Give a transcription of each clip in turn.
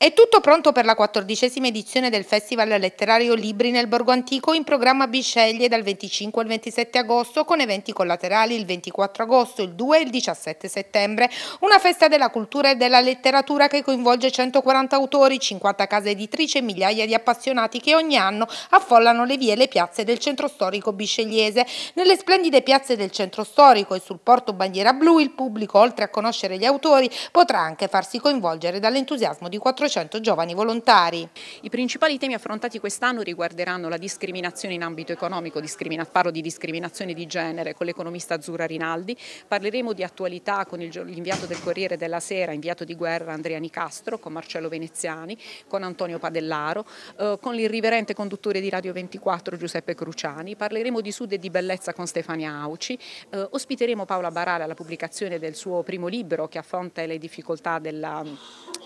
È tutto pronto per la quattordicesima edizione del Festival Letterario Libri nel Borgo Antico in programma Bisceglie dal 25 al 27 agosto con eventi collaterali il 24 agosto, il 2 e il 17 settembre. Una festa della cultura e della letteratura che coinvolge 140 autori, 50 case editrici e migliaia di appassionati che ogni anno affollano le vie e le piazze del centro storico biscegliese. Nelle splendide piazze del centro storico e sul porto bandiera blu il pubblico, oltre a conoscere gli autori, potrà anche farsi coinvolgere dall'entusiasmo di 400 400 giovani volontari. I principali temi affrontati quest'anno riguarderanno la discriminazione in ambito economico, parlo di discriminazione di genere con l'economista Azzurra Rinaldi, parleremo di attualità con l'inviato del Corriere della Sera, inviato di guerra Andrea Nicastro, con Marcello Veneziani, con Antonio Padellaro, eh, con l'irriverente conduttore di Radio 24 Giuseppe Cruciani, parleremo di sud e di bellezza con Stefania Auci, eh, ospiteremo Paola Barale alla pubblicazione del suo primo libro che affronta le difficoltà della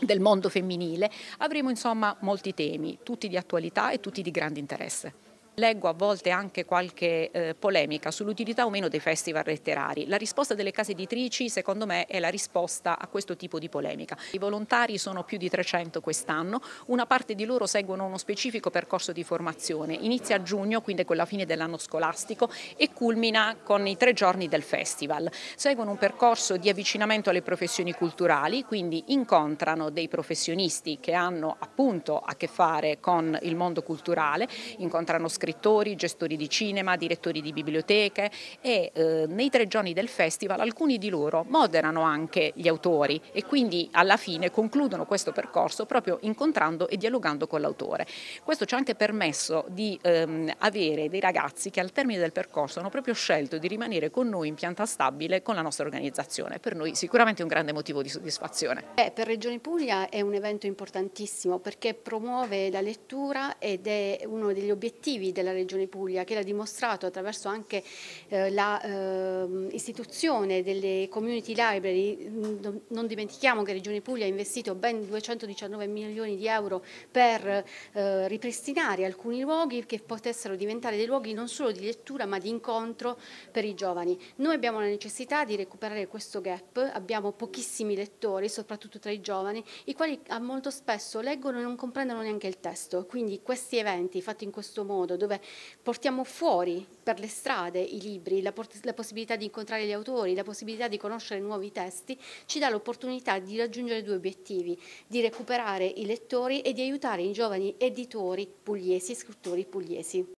del mondo femminile, avremo insomma molti temi, tutti di attualità e tutti di grande interesse. Leggo a volte anche qualche eh, polemica sull'utilità o meno dei festival letterari. La risposta delle case editrici, secondo me, è la risposta a questo tipo di polemica. I volontari sono più di 300 quest'anno, una parte di loro seguono uno specifico percorso di formazione. Inizia a giugno, quindi con la fine dell'anno scolastico, e culmina con i tre giorni del festival. Seguono un percorso di avvicinamento alle professioni culturali, quindi incontrano dei professionisti che hanno appunto a che fare con il mondo culturale, incontrano scrittori, gestori di cinema, direttori di biblioteche e eh, nei tre giorni del festival alcuni di loro moderano anche gli autori e quindi alla fine concludono questo percorso proprio incontrando e dialogando con l'autore. Questo ci ha anche permesso di ehm, avere dei ragazzi che al termine del percorso hanno proprio scelto di rimanere con noi in pianta stabile con la nostra organizzazione. Per noi sicuramente un grande motivo di soddisfazione. Eh, per Regione Puglia è un evento importantissimo perché promuove la lettura ed è uno degli obiettivi della Regione Puglia che l'ha dimostrato attraverso anche eh, l'istituzione ehm, eh, delle community library. Non dimentichiamo che Regione Puglia ha investito ben 219 milioni di euro per eh, ripristinare alcuni luoghi che potessero diventare dei luoghi non solo di lettura ma di incontro per i giovani. Noi abbiamo la necessità di recuperare questo gap, abbiamo pochissimi lettori, soprattutto tra i giovani, i quali molto spesso leggono e non comprendono neanche il testo. Quindi questi eventi fatti in questo modo, dove portiamo fuori per le strade i libri, la, la possibilità di incontrare gli autori, la possibilità di conoscere nuovi testi, ci dà l'opportunità di raggiungere due obiettivi, di recuperare i lettori e di aiutare i giovani editori pugliesi, scrittori pugliesi.